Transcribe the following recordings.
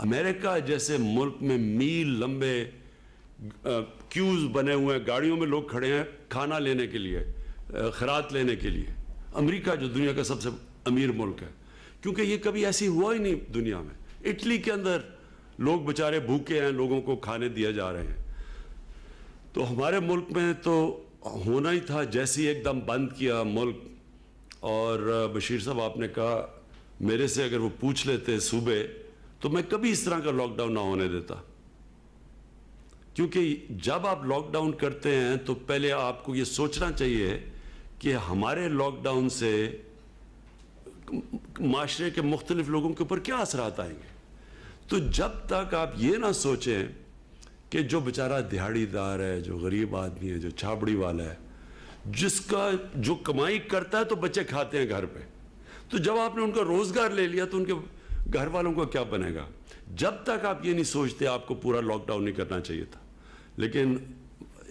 America जैसे मुल्क में मील लंबे क्यूज बने हुए हैं गाड़ियों में लोग खड़े हैं खाना लेने के लिए खरात लेने के लिए अमेरिका जो दुनिया का सबसे अमीर मुल्क है क्योंकि ये कभी ऐसी हुआ ही नहीं दुनिया में इटली के अंदर लोग बेचारे भूखे हैं लोगों को खाने दिए जा रहे हैं तो हमारे मुल्क में तो होना ही था जैसे ही एकदम बंद किया मुल्क और बशीर साहब आपने कहा मेरे से अगर वो पूछ लेते सूबे तो मैं कभी इस तरह का लॉकडाउन ना होने देता क्योंकि जब आप लॉकडाउन करते हैं तो पहले आपको ये सोचना चाहिए कि हमारे लॉकडाउन से माशरे के मुख्तलिफ लोगों के ऊपर क्या असरात आएंगे तो जब तक आप ये ना सोचें कि जो बेचारा दिहाड़ीदार है जो गरीब आदमी है जो छाबड़ी वाला है जिसका जो कमाई करता है तो बच्चे खाते हैं घर पे तो जब आपने उनका रोज़गार ले लिया तो उनके घर वालों का क्या बनेगा जब तक आप ये नहीं सोचते आपको पूरा लॉकडाउन नहीं करना चाहिए था लेकिन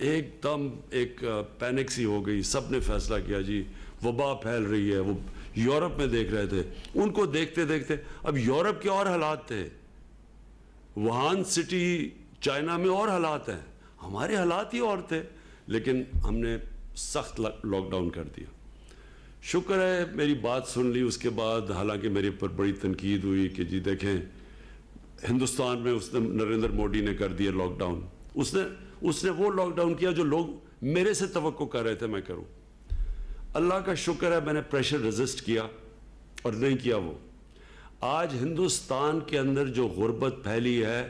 एकदम एक पैनिक सी हो गई सब ने फैसला किया जी वबा फैल रही है वो यूरोप में देख रहे थे उनको देखते देखते अब यूरोप के और हालात थे वुहान सिटी चाइना में और हालात हैं हमारे हालात ही और थे लेकिन हमने सख्त लॉकडाउन कर दिया शुक्र है मेरी बात सुन ली उसके बाद हालांकि मेरे ऊपर बड़ी तनकीद हुई कि जी देखें हिंदुस्तान में उसने नरेंद्र मोदी ने कर दिया लॉकडाउन उसने उसने वो लॉकडाउन किया जो लोग मेरे से तो कर रहे थे मैं करूँ अल्लाह का शुक्र है मैंने प्रेशर रजिस्ट किया और नहीं किया वो आज हिंदुस्तान के अंदर जो गुर्बत फैली है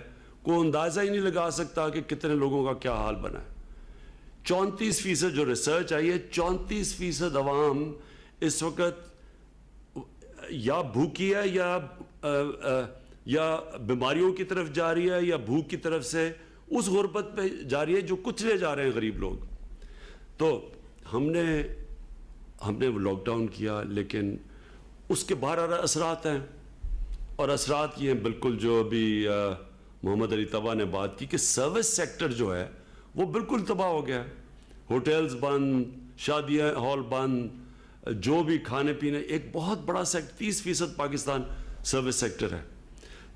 को अंदाज़ा ही नहीं लगा सकता कि कितने लोगों का क्या हाल बना है चौंतीस फीसद जो रिसर्च आई है चौंतीस फीसद आवाम इस वक्त या भूखी है या आ, आ, या बीमारियों की तरफ जा रही है या भूख की तरफ से उस गुर्बत पे जा रही है जो कुचले जा रहे हैं गरीब लोग तो हमने हमने लॉकडाउन किया लेकिन उसके बारह असरात हैं और असरात ये हैं बिल्कुल जो अभी मोहम्मद अली तबा ने बात की कि सर्विस सेक्टर जो है वो बिल्कुल तबाह हो गया होटल्स बंद शादियाँ हॉल बंद जो भी खाने पीने एक बहुत बड़ा सेक्टर तीस फीसद पाकिस्तान सर्विस सेक्टर है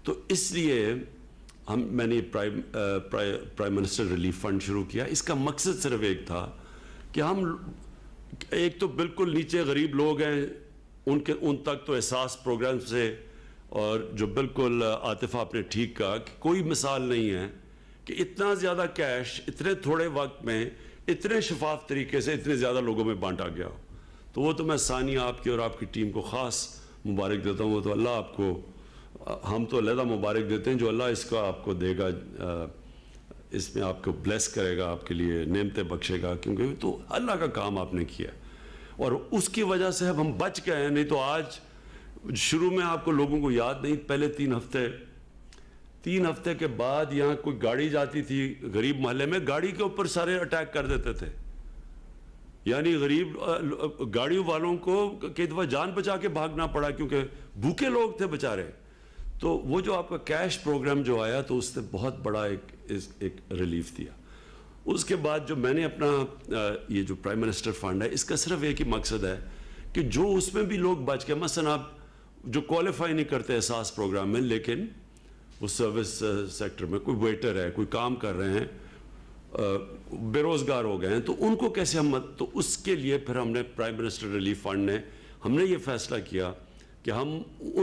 तो इसलिए हम मैंने प्राइम प्राइ, प्राइम मिनिस्टर रिलीफ फंड शुरू किया इसका मकसद सिर्फ एक था कि हम एक तो बिल्कुल नीचे गरीब लोग हैं उनके उन तक तो एहसास प्रोग्राम से और जो बिल्कुल आतिफा आपने ठीक कहा कि कोई मिसाल नहीं है कि इतना ज़्यादा कैश इतने थोड़े वक्त में इतने शफाफ तरीके से इतने ज़्यादा लोगों में बांटा गया हो तो वो तो मैं सानिया आपकी और आपकी टीम को ख़ास मुबारक देता हूँ वो तो अल्लाह आपको हम तो अलहदा मुबारक देते हैं जो अल्लाह इसका आपको देगा इसमें आपको ब्लेस करेगा आपके लिए नेमते बख्शेगा क्योंकि तो अल्लाह का काम आपने किया और उसकी वजह से अब हम बच गए हैं नहीं तो आज शुरू में आपको लोगों को याद नहीं पहले तीन हफ्ते तीन हफ्ते के बाद यहाँ कोई गाड़ी जाती थी गरीब मोहल्ले में गाड़ी के ऊपर सारे अटैक कर देते थे यानी गरीब गाड़ियों वालों को कई दफ़ा जान बचा के भागना पड़ा क्योंकि भूखे लोग थे बेचारे तो वो जो आपका कैश प्रोग्राम जो आया तो उसने बहुत बड़ा एक इस, एक रिलीफ दिया उसके बाद जो मैंने अपना ये जो प्राइम मिनिस्टर फंड है इसका सिर्फ एक ही मकसद है कि जो उसमें भी लोग बच के मसन आप जो क्वालिफाई नहीं करते एहसास प्रोग्राम में लेकिन वो सर्विस सेक्टर में कोई वेटर है कोई काम कर रहे हैं बेरोज़गार हो गए हैं तो उनको कैसे हम मत तो उसके लिए फिर हमने प्राइम मिनिस्टर रिलीफ फंड ने हमने ये फैसला किया कि हम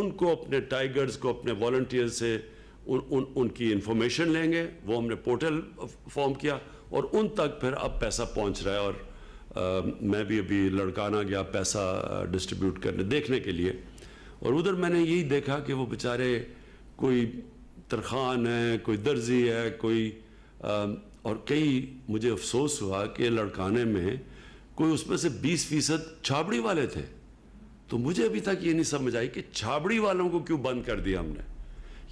उनको अपने टाइगर्स को अपने वॉल्टियर से उन, उन उनकी इन्फॉर्मेशन लेंगे वो हमने पोर्टल फॉर्म किया और उन तक फिर अब पैसा पहुंच रहा है और आ, मैं भी अभी लड़काना गया पैसा डिस्ट्रीब्यूट करने देखने के लिए और उधर मैंने यही देखा कि वो बेचारे कोई तरखान है कोई दर्जी है कोई आ, और कई मुझे अफसोस हुआ कि लड़काने में कोई उसमें से 20 फीसद छाबड़ी वाले थे तो मुझे अभी तक ये नहीं समझ आई कि छाबड़ी वालों को क्यों बंद कर दिया हमने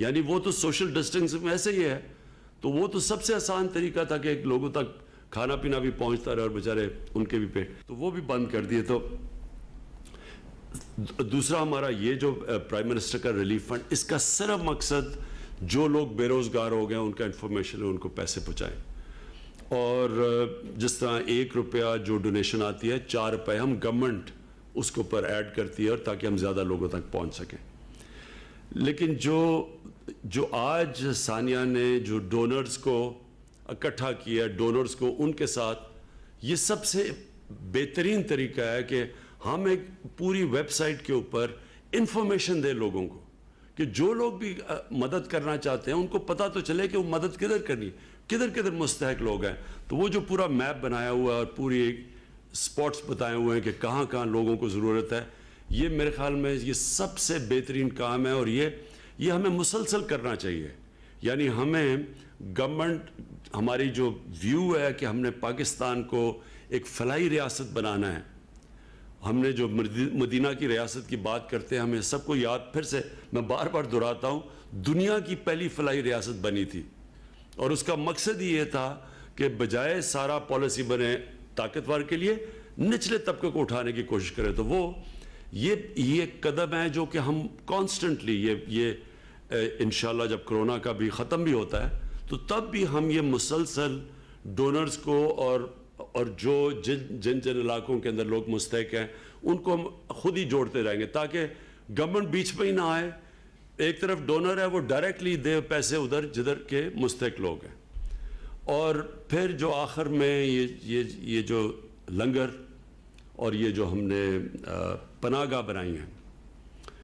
यानी वो तो सोशल डिस्टेंस में ऐसे ही है तो वो तो सबसे आसान तरीका था कि लोगों तक खाना पीना भी पहुंचता रहे और बेचारे उनके भी पेट तो वो भी बंद कर दिए तो दूसरा हमारा ये जो प्राइम मिनिस्टर का रिलीफ फंड इसका सिर्फ मकसद जो लोग बेरोजगार हो गए उनका इन्फॉर्मेशन उनको पैसे पहुँचाएँ और जिस तरह एक रुपया जो डोनेशन आती है चार रुपये हम गवर्नमेंट उसके ऊपर ऐड करती है और ताकि हम ज़्यादा लोगों तक पहुंच सकें लेकिन जो जो आज सानिया ने जो डोनर्स को इकट्ठा किया डोनर्स को उनके साथ ये सबसे बेहतरीन तरीका है कि हम एक पूरी वेबसाइट के ऊपर इंफॉर्मेशन दें लोगों को कि जो लोग भी मदद करना चाहते हैं उनको पता तो चले कि वो मदद किधर करनी किधर किधर मुस्तक लोग हैं तो वो जो पूरा मैप बनाया हुआ है और पूरी एक स्पॉट्स बताए हुए हैं कि कहाँ कहाँ लोगों को ज़रूरत है ये मेरे ख्याल में ये सबसे बेहतरीन काम है और ये ये हमें मुसलसल करना चाहिए यानी हमें गवर्नमेंट हमारी जो व्यू है कि हमने पाकिस्तान को एक फलाई रियासत बनाना है हमने जो मदीना की रियासत की बात करते हैं हमें सबको याद फिर से मैं बार बार दोहराता हूँ दुनिया की पहली फलाई रियासत बनी थी और उसका मकसद ही ये था कि बजाय सारा पॉलिसी बने ताकतवर के लिए निचले तबके को उठाने की कोशिश करें तो वो ये ये कदम है जो कि हम कॉन्स्टेंटली ये ये इन जब कोरोना का भी ख़त्म भी होता है तो तब भी हम ये मुसलसल डोनर्स को और और जो जिन जिन जिन इलाकों के अंदर लोग मुस्तक हैं उनको हम खुद ही जोड़ते रहेंगे ताकि गवर्नमेंट बीच में ही ना आए एक तरफ डोनर है वो डायरेक्टली दे पैसे उधर जिधर के मुस्तक लोग हैं और फिर जो आखिर में ये ये ये जो लंगर और ये जो हमने पनागा बनाई हैं